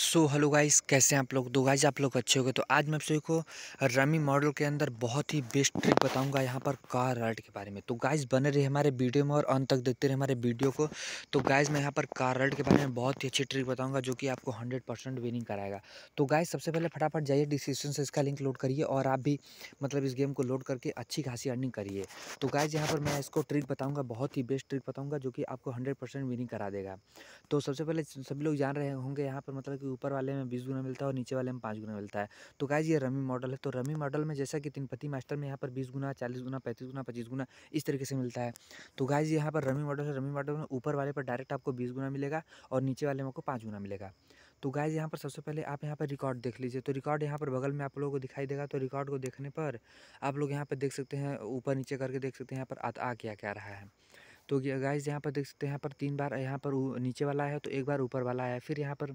so hello guys कैसे हैं आप लोग दो तो गाइस आप लोग अच्छे हो गए तो आज मैं आप सभी को रमी मॉडल के अंदर बहुत ही बेस्ट ट्रिक बताऊंगा यहाँ पर कार राइड के बारे में तो गाइस बने रहे हमारे वीडियो में और अंत तक देखते रहे हमारे वीडियो को तो गाइस मैं यहाँ पर कार राइड के बारे में बहुत ही अच्छी ट्रिक बताऊँगा जो कि आपको हंड्रेड परसेंट विनिंग कराएगा तो गाइज सबसे पहले फटाफट जाइए डिस्क्रिप्शन से इसका लिंक लोड करिए और आप भी मतलब इस गेम को लोड करके अच्छी खासी अर्निंग करिए तो गाइज यहाँ पर मैं इसको ट्रिक बताऊँगा बहुत ही बेस्ट ट्रिक बताऊँगा जो कि आपको हंड्रेड विनिंग करा देगा तो सबसे पहले सभी लोग जान रहे होंगे यहाँ पर मतलब कि ऊपर वाले में बीस गुना मिलता है और नीचे वाले में पाँच गुना मिलता है तो गाइज ये रमी मॉडल है तो रमी मॉडल में जैसा कि तिनपति मास्टर में यहाँ पर बीस गुना चालीस गुना पैंतीस गुना पच्चीस गुना इस तरीके से मिलता है तो गाइज यहाँ पर रमी मॉडल है रमी मॉडल में ऊपर वाले पर डायरेक्ट आपको बीस गुना मिलेगा और नीचे वाले में पाँच गुना मिलेगा तो गाइज यहाँ पर सबसे पहले आप यहाँ पर रिकॉर्ड देख लीजिए तो रिकॉर्ड यहाँ पर बगल में आप लोगों को दिखाई देगा तो रिकॉर्ड को देखने पर आप लोग यहाँ पर देख सकते हैं ऊपर नीचे करके देख सकते हैं यहाँ पर आ, आ क्या क्या रहा है तो गाइज यहाँ पर देख सकते हैं यहाँ पर तीन बार यहाँ पर नीचे वाला है तो एक बार ऊपर वाला है फिर यहाँ पर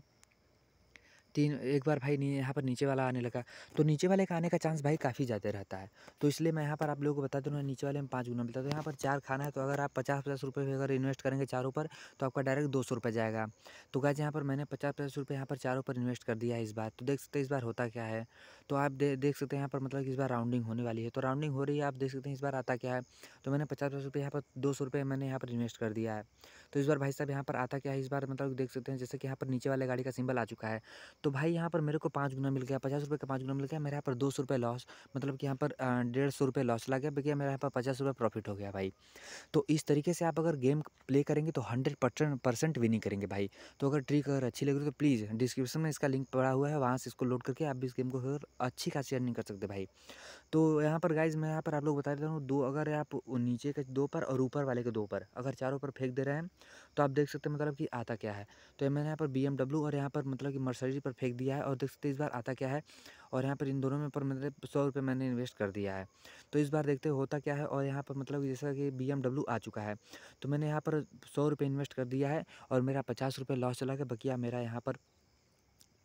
तीन एक बार भाई यहाँ पर नीचे वाला आने लगा तो नीचे वाले का आने का चांस भाई काफ़ी ज़्यादा रहता है तो इसलिए मैं यहाँ पर आप लोगों को बता दूँ नीचे वाले में पाँच गुना मिलता है तो यहाँ पर चार खाना है तो अगर आप पचास पचास रुपये भी अगर इन्वेस्ट करेंगे चारों पर तो आपका डायरेक्ट दो सौ रुपये जाएगा तो गाय यहाँ पर मैंने पचास पचास रुपये यहाँ पर चारों पर इन्वेस्ट कर दिया है इस बार तो देख सकते हैं इस बार होता क्या है तो आप देख सकते हैं यहाँ पर मतलब कि इस बार राउंडिंग होने वाली है तो राउंडिंग हो रही है आप देख सकते हैं इस बार आता क्या है तो मैंने पचास पचास रुपये यहाँ पर दो सौ रुपये मैंने यहाँ पर इन्वेस्ट कर दिया है तो इस बार भाई साहब यहाँ पर आता क्या है इस बार मतलब देख सकते हैं जैसे कि यहाँ पर नीचे वाले गाड़ी का सिंबल आ चुका है तो भाई यहाँ पर मेरे को पाँच गुना मिल गया पचास रुपये का पाँच गुना मिल गया मेरे यहाँ पर दो सौ रुपये लॉस मतलब कि यहाँ पर डेढ़ सौ रुपये लॉस लग गया मेरे यहाँ पर पचास रुपये प्रॉफिट हो गया भाई तो इस तरीके से आप अगर गेम प्ले करेंगे तो हंड्रेड परसेंट विनिंग करेंगे भाई तो अगर ट्रिक अगर अच्छी लग रही तो प्लीज़ डिस्क्रिप्शन में इसका लिंक पड़ा हुआ है वहाँ से इसको लोड करके आप भी इस गेम को अच्छी खासी अर्निंग कर सकते भाई तो यहाँ पर गाइज मैं यहाँ पर आप लोग बता देता हूँ दो अगर आप नीचे के दो पर और ऊपर वाले के दो पर अगर चारों पर फेंक दे रहे हैं तो आप देख सकते हैं मतलब कि आता क्या है तो मैंने यहाँ पर बी और यहाँ पर मतलब कि मर्सरी पर फेंक दिया है और देख सकते इस बार आता क्या है और यहाँ पर इन दोनों में पर मतलब सौ रुपये मैंने इन्वेस्ट कर दिया है तो इस बार देखते होता क्या है और यहाँ पर मतलब जैसा कि बी आ चुका है तो मैंने यहाँ पर सौ इन्वेस्ट कर दिया है और मेरा पचास लॉस चला गया बकिया मेरा यहाँ पर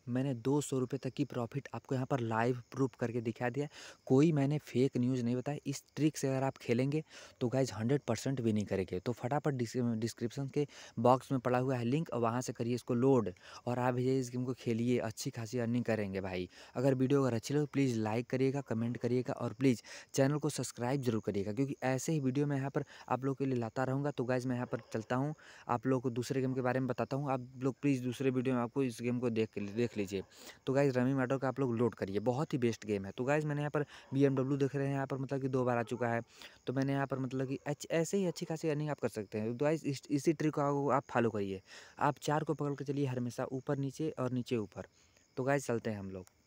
मैंने दो सौ रुपये तक की प्रॉफिट आपको यहाँ पर लाइव प्रूफ करके दिखा दिया कोई मैंने फेक न्यूज़ नहीं बताया इस ट्रिक से अगर आप खेलेंगे तो गाइज हंड्रेड परसेंट भी नहीं करेंगे तो फटाफट डिस्क्रिप्शन के बॉक्स में पड़ा हुआ है लिंक और वहाँ से करिए इसको लोड और आप ये इस गेम को खेलिए अच्छी खासी अर्निंग करेंगे भाई अगर वीडियो अगर अच्छी लगे प्लीज़ लाइक करिएगा कमेंट करिएगा और प्लीज़ चैनल को सब्सक्राइब जरूर करिएगा क्योंकि ऐसे ही वीडियो मैं यहाँ पर आप लोग के लिए लाता रहूँगा तो गाइज़ मैं यहाँ पर चलता हूँ आप लोग को दूसरे गेम के बारे में बताता हूँ आप लोग प्लीज़ दूसरे वीडियो में आपको इस गेम को देख देख देख लीजिए तो गाइज़ रमी मैटर का आप लोग लोड करिए बहुत ही बेस्ट गेम है तो गाइज़ मैंने यहाँ पर बी देख रहे हैं यहाँ पर मतलब कि दो बार आ चुका है तो मैंने यहाँ पर मतलब कि ऐसे ही अच्छी खासी अर्निंग आप कर सकते हैं तो गाइज़ इसी ट्रिक को आप फॉलो करिए आप चार को पकड़ के चलिए हमेशा ऊपर नीचे और नीचे ऊपर तो गाइज़ चलते हैं हम लोग